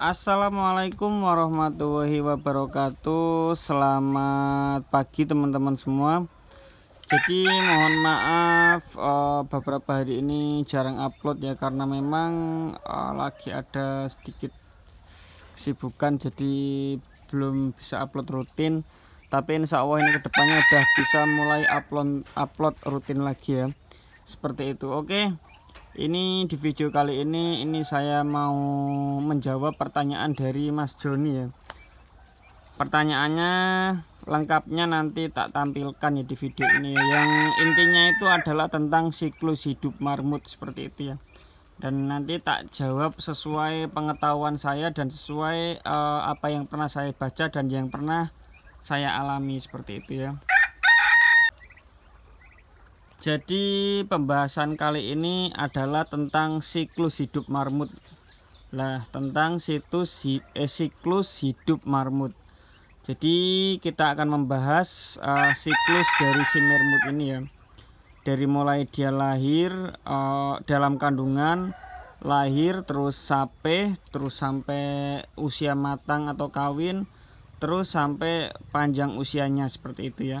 Assalamualaikum warahmatullahi wabarakatuh Selamat pagi teman-teman semua Jadi mohon maaf uh, beberapa hari ini jarang upload ya Karena memang uh, lagi ada sedikit kesibukan Jadi belum bisa upload rutin Tapi insya Allah ini kedepannya udah bisa mulai upload, upload rutin lagi ya Seperti itu oke okay? ini di video kali ini ini saya mau menjawab pertanyaan dari Mas Joni ya pertanyaannya lengkapnya nanti tak tampilkan ya di video ini ya. yang intinya itu adalah tentang siklus hidup marmut seperti itu ya dan nanti tak jawab sesuai pengetahuan saya dan sesuai uh, apa yang pernah saya baca dan yang pernah saya alami seperti itu ya jadi pembahasan kali ini adalah tentang siklus hidup marmut. Lah, tentang situs eh, siklus hidup marmut. Jadi kita akan membahas uh, siklus dari si marmut ini ya. Dari mulai dia lahir uh, dalam kandungan, lahir terus sampai terus sampai usia matang atau kawin, terus sampai panjang usianya seperti itu ya.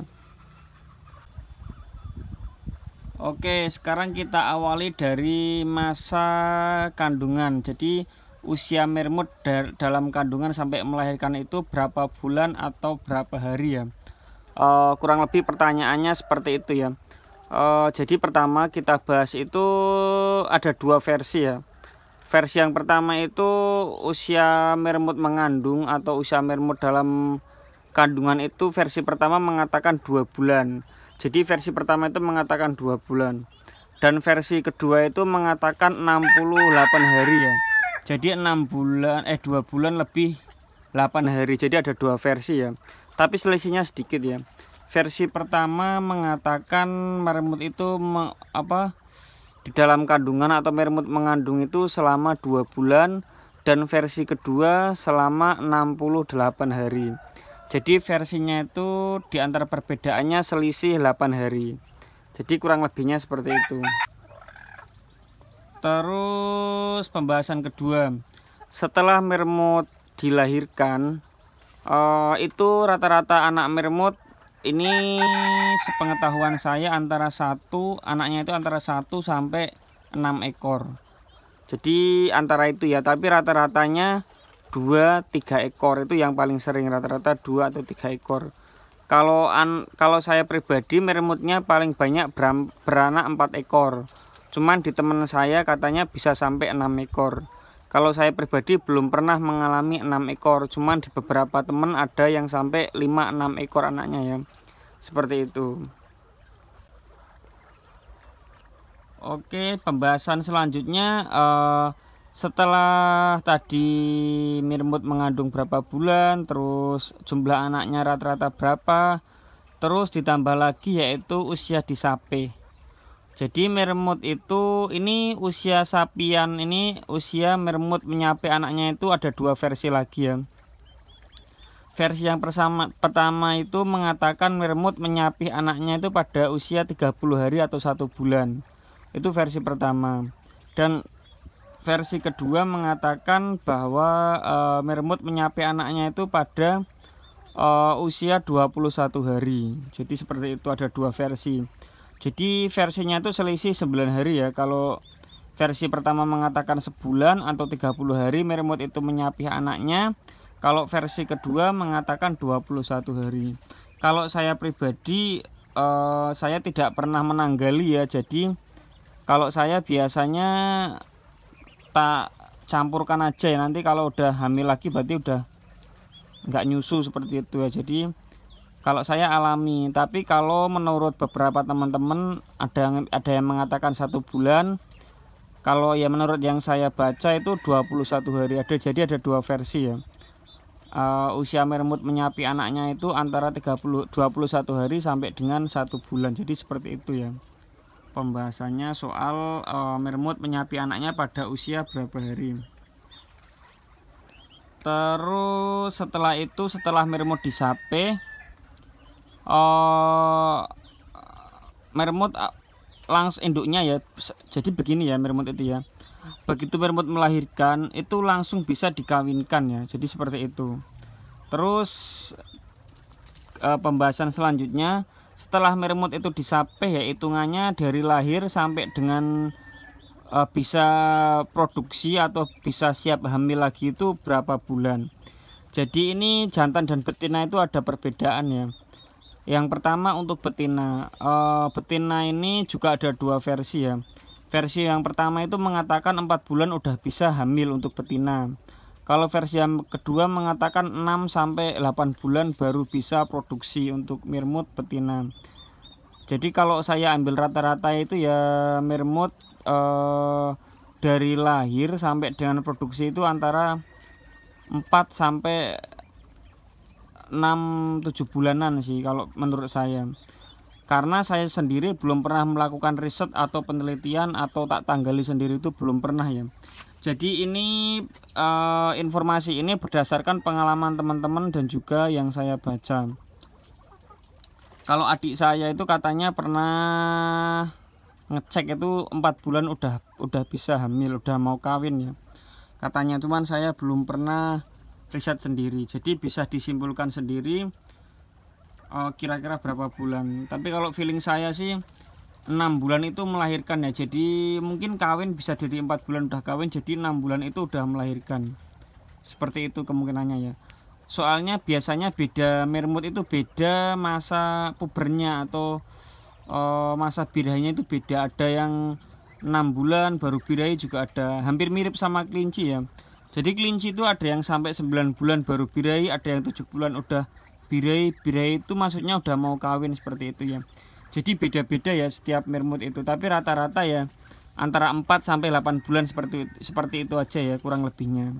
Oke, sekarang kita awali dari masa kandungan. Jadi usia mermut dalam kandungan sampai melahirkan itu berapa bulan atau berapa hari ya? Uh, kurang lebih pertanyaannya seperti itu ya. Uh, jadi pertama kita bahas itu ada dua versi ya. Versi yang pertama itu usia mermut mengandung atau usia mermut dalam kandungan itu versi pertama mengatakan dua bulan jadi versi pertama itu mengatakan dua bulan dan versi kedua itu mengatakan 68 hari ya. Jadi 6 bulan eh 2 bulan lebih 8 hari. Jadi ada dua versi ya. Tapi selisihnya sedikit ya. Versi pertama mengatakan meremut itu me, apa di dalam kandungan atau meremut mengandung itu selama 2 bulan dan versi kedua selama 68 hari jadi versinya itu di antara perbedaannya selisih 8 hari jadi kurang lebihnya seperti itu terus pembahasan kedua setelah mermut dilahirkan eh, itu rata-rata anak mermut ini sepengetahuan saya antara satu anaknya itu antara satu sampai enam ekor jadi antara itu ya tapi rata-ratanya dua tiga ekor itu yang paling sering rata-rata dua atau tiga ekor. Kalau an, kalau saya pribadi meremutnya paling banyak beran beranak empat ekor. Cuman di teman saya katanya bisa sampai enam ekor. Kalau saya pribadi belum pernah mengalami enam ekor, cuman di beberapa teman ada yang sampai lima enam ekor anaknya ya. Seperti itu. Oke, pembahasan selanjutnya uh, setelah tadi mirmut mengandung berapa bulan terus jumlah anaknya rata-rata berapa terus ditambah lagi yaitu usia di sapi jadi mirmut itu ini usia sapian ini usia mirmut menyapi anaknya itu ada dua versi lagi ya versi yang persama, pertama itu mengatakan mirmut menyapi anaknya itu pada usia 30 hari atau satu bulan itu versi pertama dan versi kedua mengatakan bahwa e, Mermut menyapi anaknya itu pada e, usia 21 hari. Jadi seperti itu ada dua versi. Jadi versinya itu selisih 9 hari ya. Kalau versi pertama mengatakan sebulan atau 30 hari Mermut itu menyapih anaknya. Kalau versi kedua mengatakan 21 hari. Kalau saya pribadi eh, saya tidak pernah menanggali ya. Jadi kalau saya biasanya kita campurkan aja ya nanti kalau udah hamil lagi berarti udah nggak nyusu seperti itu ya jadi kalau saya alami tapi kalau menurut beberapa teman-teman ada ada yang mengatakan satu bulan kalau ya menurut yang saya baca itu 21 hari ada jadi ada dua versi ya uh, usia mermut menyapi anaknya itu antara 30 21 hari sampai dengan satu bulan jadi seperti itu ya pembahasannya soal e, mermut menyapi anaknya pada usia berapa hari terus setelah itu setelah mermut disape e, mermut eh, langsung induknya ya jadi begini ya mermut itu ya begitu mermut melahirkan itu langsung bisa dikawinkan ya jadi seperti itu terus e, pembahasan selanjutnya setelah meremut itu disapih ya hitungannya dari lahir sampai dengan uh, bisa produksi atau bisa siap hamil lagi itu berapa bulan jadi ini jantan dan betina itu ada perbedaan ya yang pertama untuk betina uh, betina ini juga ada dua versi ya versi yang pertama itu mengatakan empat bulan udah bisa hamil untuk betina kalau versi yang kedua mengatakan 6 sampai 8 bulan baru bisa produksi untuk mirmut betina. Jadi kalau saya ambil rata-rata itu ya mirmut eh, dari lahir sampai dengan produksi itu antara 4 sampai 6 7 bulanan sih kalau menurut saya. Karena saya sendiri belum pernah melakukan riset atau penelitian atau tak tanggali sendiri itu belum pernah ya jadi ini uh, informasi ini berdasarkan pengalaman teman-teman dan juga yang saya baca. Kalau adik saya itu katanya pernah ngecek itu empat bulan udah udah bisa hamil udah mau kawin ya katanya cuman saya belum pernah riset sendiri jadi bisa disimpulkan sendiri eh, kira-kira uh, kira -kira berapa bulan tapi kalau feeling saya sih enam bulan itu melahirkan ya jadi mungkin kawin bisa jadi empat bulan udah kawin jadi enam bulan itu udah melahirkan seperti itu kemungkinannya ya soalnya biasanya beda mermut itu beda masa pubernya atau e, masa birahnya itu beda ada yang enam bulan baru birahi juga ada hampir mirip sama kelinci ya jadi kelinci itu ada yang sampai 9 bulan baru birahi ada yang tujuh bulan udah birahi birahi itu maksudnya udah mau kawin seperti itu ya jadi beda-beda ya setiap mermut itu tapi rata-rata ya antara 4 sampai 8 bulan seperti seperti itu aja ya kurang lebihnya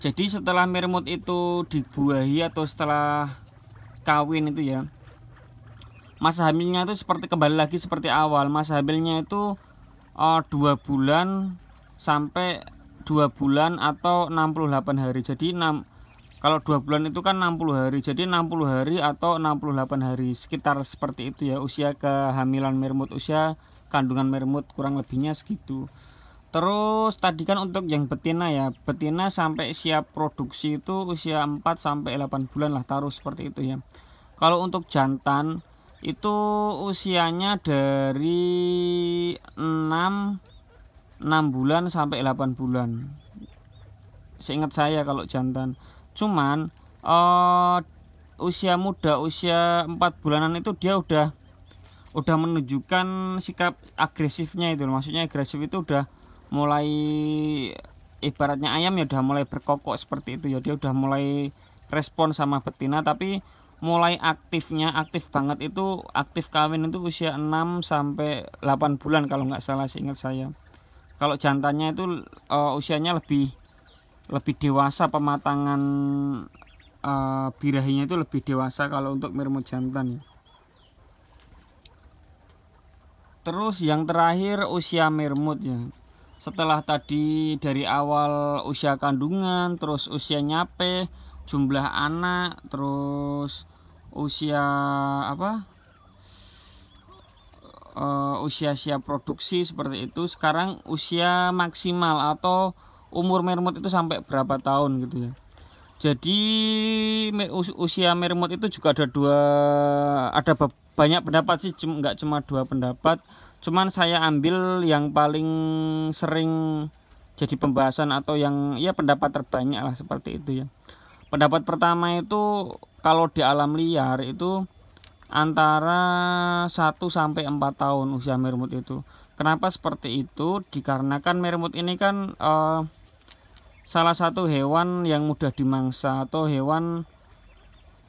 jadi setelah mermut itu dibuahi atau setelah kawin itu ya masa hamilnya itu seperti kembali lagi seperti awal masa hamilnya itu eh, dua bulan sampai dua bulan atau 68 hari jadi 6 kalau dua bulan itu kan 60 hari jadi 60 hari atau 68 hari sekitar seperti itu ya usia kehamilan mermut usia kandungan mermut kurang lebihnya segitu terus tadi kan untuk yang betina ya betina sampai siap produksi itu usia 4 sampai 8 bulan lah taruh seperti itu ya kalau untuk jantan itu usianya dari 6 6 bulan sampai 8 bulan seingat saya kalau jantan cuman uh, usia muda usia empat bulanan itu dia udah udah menunjukkan sikap agresifnya itu maksudnya agresif itu udah mulai ibaratnya ayam ya udah mulai berkokok seperti itu ya dia udah mulai respon sama betina tapi mulai aktifnya aktif banget itu aktif kawin itu usia 6 sampai 8 bulan kalau nggak salah seingat saya kalau jantannya itu uh, usianya lebih lebih dewasa pematangan uh, birahinya itu lebih dewasa kalau untuk mermut jantan ya. Terus yang terakhir usia mermut ya. Setelah tadi dari awal usia kandungan, terus usia nyape, jumlah anak, terus usia apa? Uh, eh, usia siap produksi seperti itu. Sekarang usia maksimal atau umur mermut itu sampai berapa tahun gitu ya jadi usia mermut itu juga ada dua ada banyak pendapat sih nggak cuma dua pendapat cuman saya ambil yang paling sering jadi pembahasan atau yang ya pendapat terbanyak lah seperti itu ya pendapat pertama itu kalau di alam liar itu antara 1 sampai 4 tahun usia mermut itu kenapa seperti itu dikarenakan mermut ini kan eh, salah satu hewan yang mudah dimangsa atau hewan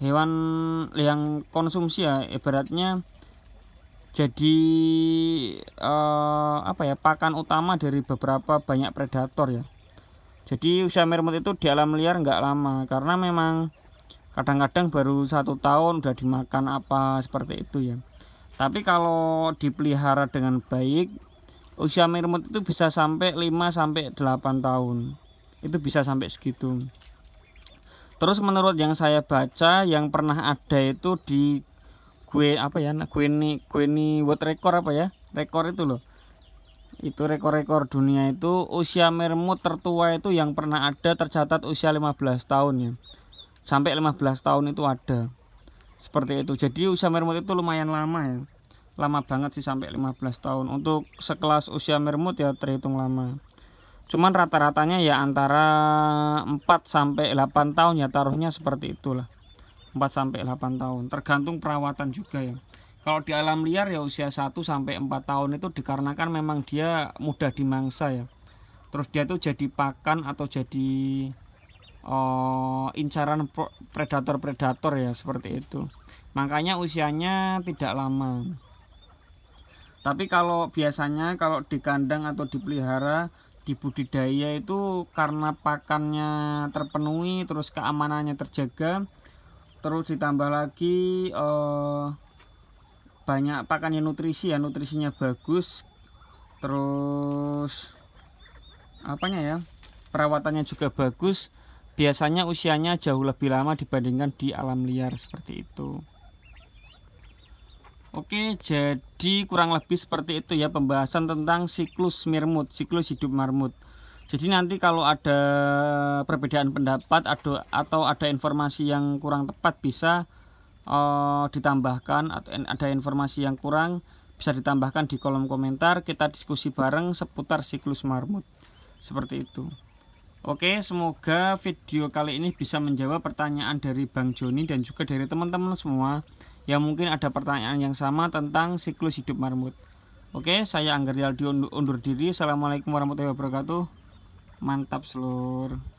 hewan yang konsumsi ya ibaratnya jadi eh, apa ya pakan utama dari beberapa banyak predator ya jadi usia mermut itu di alam liar nggak lama karena memang kadang-kadang baru satu tahun udah dimakan apa seperti itu ya tapi kalau dipelihara dengan baik usia mermut itu bisa sampai 5 sampai 8 tahun itu bisa sampai segitu terus menurut yang saya baca yang pernah ada itu di gue apa ya gue nah, ini gue ini buat rekor apa ya rekor itu loh itu rekor-rekor dunia itu usia mermut tertua itu yang pernah ada tercatat usia 15 tahun ya sampai 15 tahun itu ada seperti itu jadi usia mermut itu lumayan lama ya lama banget sih sampai 15 tahun untuk sekelas usia mermut ya terhitung lama cuman rata-ratanya ya antara 4 sampai 8 tahun ya taruhnya seperti itulah 4 sampai 8 tahun tergantung perawatan juga ya kalau di alam liar ya usia 1 sampai 4 tahun itu dikarenakan memang dia mudah dimangsa ya terus dia tuh jadi pakan atau jadi uh, incaran predator-predator ya seperti itu makanya usianya tidak lama tapi kalau biasanya kalau di kandang atau dipelihara dibudidaya itu karena pakannya terpenuhi terus keamanannya terjaga terus ditambah lagi eh, banyak pakannya nutrisi ya nutrisinya bagus terus apanya ya perawatannya juga bagus biasanya usianya jauh lebih lama dibandingkan di alam liar seperti itu Oke, jadi kurang lebih seperti itu ya pembahasan tentang siklus mirmut, siklus hidup marmut. Jadi nanti kalau ada perbedaan pendapat ada, atau ada informasi yang kurang tepat bisa uh, ditambahkan atau ada informasi yang kurang bisa ditambahkan di kolom komentar. Kita diskusi bareng seputar siklus marmut. Seperti itu. Oke, semoga video kali ini bisa menjawab pertanyaan dari Bang Joni dan juga dari teman-teman semua. Ya mungkin ada pertanyaan yang sama tentang siklus hidup marmut. Oke, saya Anggerial Yaldi undur diri. Assalamualaikum warahmatullahi wabarakatuh. Mantap, seluruh.